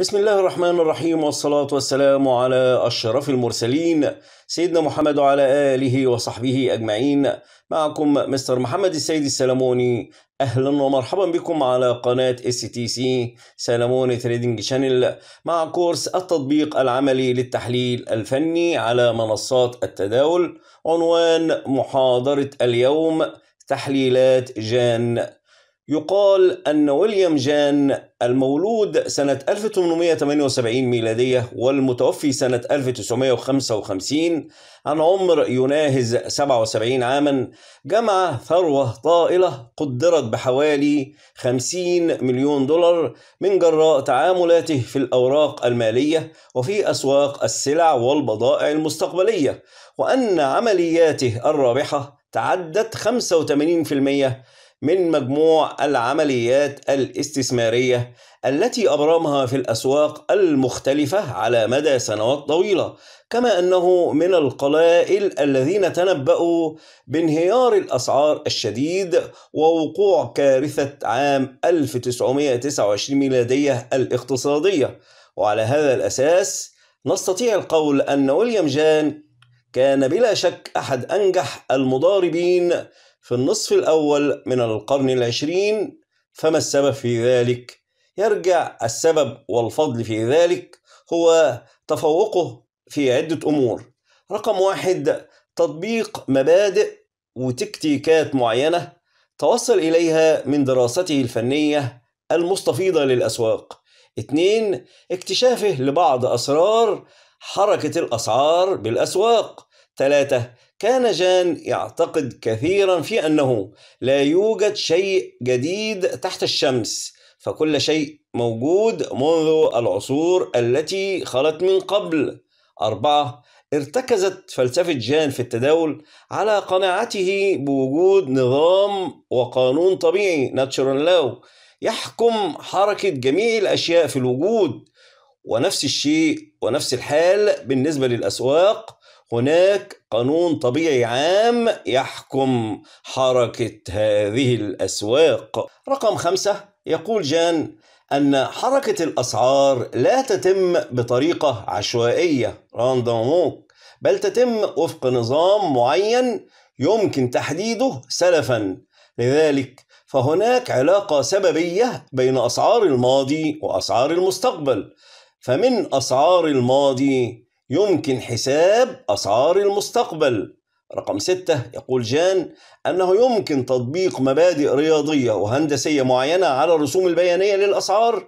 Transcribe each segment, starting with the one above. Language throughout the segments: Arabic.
بسم الله الرحمن الرحيم والصلاة والسلام على أشرف المرسلين سيدنا محمد وعلى آله وصحبه أجمعين معكم مستر محمد السيد السلموني أهلا ومرحبا بكم على قناة اس تي سي سلموني تريدنج شانل مع كورس التطبيق العملي للتحليل الفني على منصات التداول عنوان محاضرة اليوم تحليلات جان يقال أن ويليام جان المولود سنة 1878 ميلادية والمتوفي سنة 1955 عن عمر يناهز 77 عاما جمع ثروة طائلة قدرت بحوالي 50 مليون دولار من جراء تعاملاته في الأوراق المالية وفي أسواق السلع والبضائع المستقبلية وأن عملياته الرابحة تعدت 85% من مجموع العمليات الاستثمارية التي أبرمها في الأسواق المختلفة على مدى سنوات طويلة، كما أنه من القلائل الذين تنبأوا بانهيار الأسعار الشديد ووقوع كارثة عام 1929 ميلادية الاقتصادية، وعلى هذا الأساس نستطيع القول أن ويليام جان كان بلا شك أحد أنجح المضاربين في النصف الأول من القرن العشرين فما السبب في ذلك؟ يرجع السبب والفضل في ذلك هو تفوقه في عدة أمور رقم واحد تطبيق مبادئ وتكتيكات معينة توصل إليها من دراسته الفنية المستفيضة للأسواق اثنين اكتشافه لبعض أسرار حركة الأسعار بالأسواق ثلاثة كان جان يعتقد كثيرا في أنه لا يوجد شيء جديد تحت الشمس فكل شيء موجود منذ العصور التي خلت من قبل أربعة ارتكزت فلسفة جان في التداول على قناعته بوجود نظام وقانون طبيعي natural law يحكم حركة جميع الأشياء في الوجود ونفس الشيء ونفس الحال بالنسبة للأسواق هناك قانون طبيعي عام يحكم حركة هذه الأسواق رقم خمسة يقول جان أن حركة الأسعار لا تتم بطريقة عشوائية راندوموك بل تتم وفق نظام معين يمكن تحديده سلفا لذلك فهناك علاقة سببية بين أسعار الماضي وأسعار المستقبل فمن أسعار الماضي يمكن حساب أسعار المستقبل رقم ستة يقول جان أنه يمكن تطبيق مبادئ رياضية وهندسية معينة على الرسوم البيانية للأسعار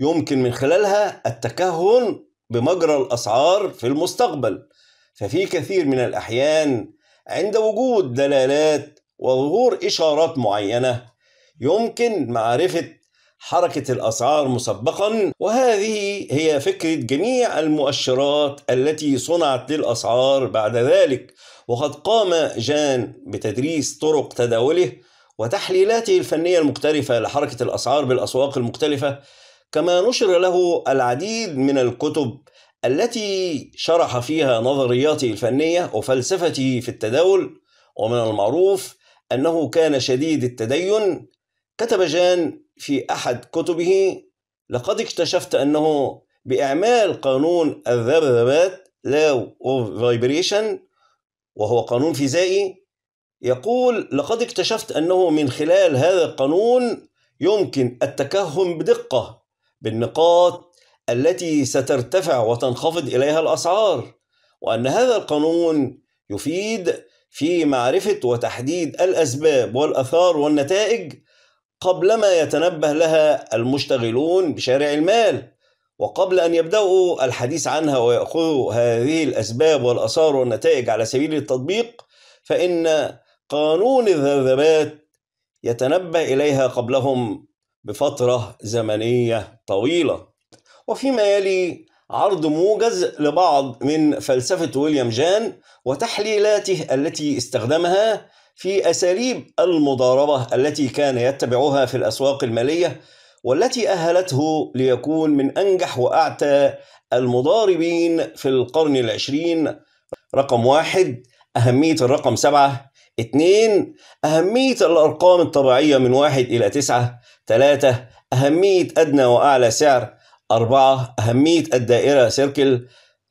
يمكن من خلالها التكهن بمجرى الأسعار في المستقبل ففي كثير من الأحيان عند وجود دلالات وظهور إشارات معينة يمكن معرفة حركة الأسعار مسبقا وهذه هي فكرة جميع المؤشرات التي صنعت للأسعار بعد ذلك وقد قام جان بتدريس طرق تداوله وتحليلاته الفنية المختلفة لحركة الأسعار بالأسواق المختلفة كما نشر له العديد من الكتب التي شرح فيها نظرياته الفنية وفلسفته في التداول ومن المعروف أنه كان شديد التدين كتب جان في أحد كتبه لقد اكتشفت أنه بإعمال قانون الذبذبات Law of vibration وهو قانون فيزيائي يقول لقد اكتشفت أنه من خلال هذا القانون يمكن التكهن بدقة بالنقاط التي سترتفع وتنخفض إليها الأسعار وأن هذا القانون يفيد في معرفة وتحديد الأسباب والأثار والنتائج قبلما يتنبه لها المشتغلون بشارع المال وقبل أن يبدأوا الحديث عنها ويأخذوا هذه الأسباب والأثار والنتائج على سبيل التطبيق فإن قانون الذبذبات يتنبه إليها قبلهم بفترة زمنية طويلة وفيما يلي عرض موجز لبعض من فلسفة ويليام جان وتحليلاته التي استخدمها في أساليب المضاربة التي كان يتبعها في الأسواق المالية والتي أهلته ليكون من أنجح وأعتى المضاربين في القرن العشرين رقم واحد أهمية الرقم سبعة اثنين أهمية الأرقام الطبيعية من واحد إلى تسعة ثلاثة أهمية أدنى وأعلى سعر أربعة أهمية الدائرة سيركل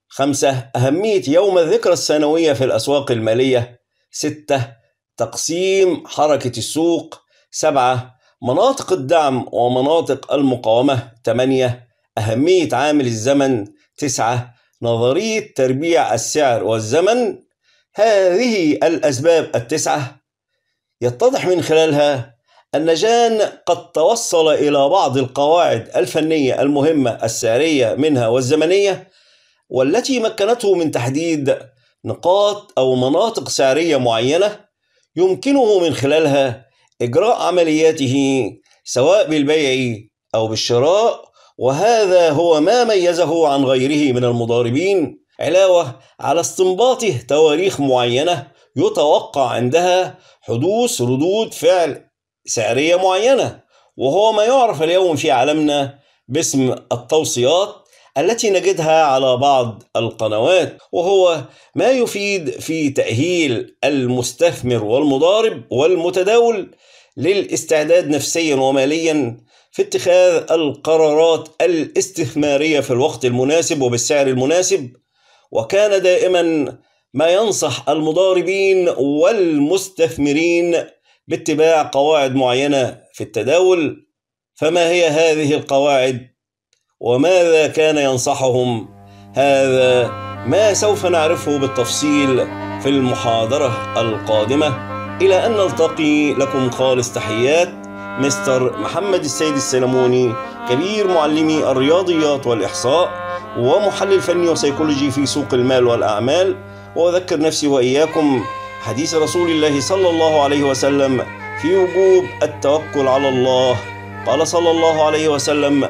خمسة أهمية يوم الذكرى السنوية في الأسواق المالية ستة تقسيم حركة السوق سبعة مناطق الدعم ومناطق المقاومة ثمانية أهمية عامل الزمن تسعة نظرية تربيع السعر والزمن هذه الأسباب التسعة يتضح من خلالها أن جان قد توصل إلى بعض القواعد الفنية المهمة السعرية منها والزمنية والتي مكنته من تحديد نقاط أو مناطق سعرية معينة يمكنه من خلالها إجراء عملياته سواء بالبيع أو بالشراء وهذا هو ما ميزه عن غيره من المضاربين علاوة على استنباطه تواريخ معينة يتوقع عندها حدوث ردود فعل سعرية معينة وهو ما يعرف اليوم في عالمنا باسم التوصيات التي نجدها على بعض القنوات وهو ما يفيد في تأهيل المستثمر والمضارب والمتداول للاستعداد نفسيا وماليا في اتخاذ القرارات الاستثمارية في الوقت المناسب وبالسعر المناسب وكان دائما ما ينصح المضاربين والمستثمرين باتباع قواعد معينة في التداول فما هي هذه القواعد وماذا كان ينصحهم هذا ما سوف نعرفه بالتفصيل في المحاضرة القادمة إلى أن نلتقي لكم خالص تحيات مستر محمد السيد السلموني كبير معلمي الرياضيات والإحصاء ومحلل فني وسيكولوجي في سوق المال والأعمال وأذكر نفسي وإياكم حديث رسول الله صلى الله عليه وسلم في وجوب التوكل على الله قال صلى الله عليه وسلم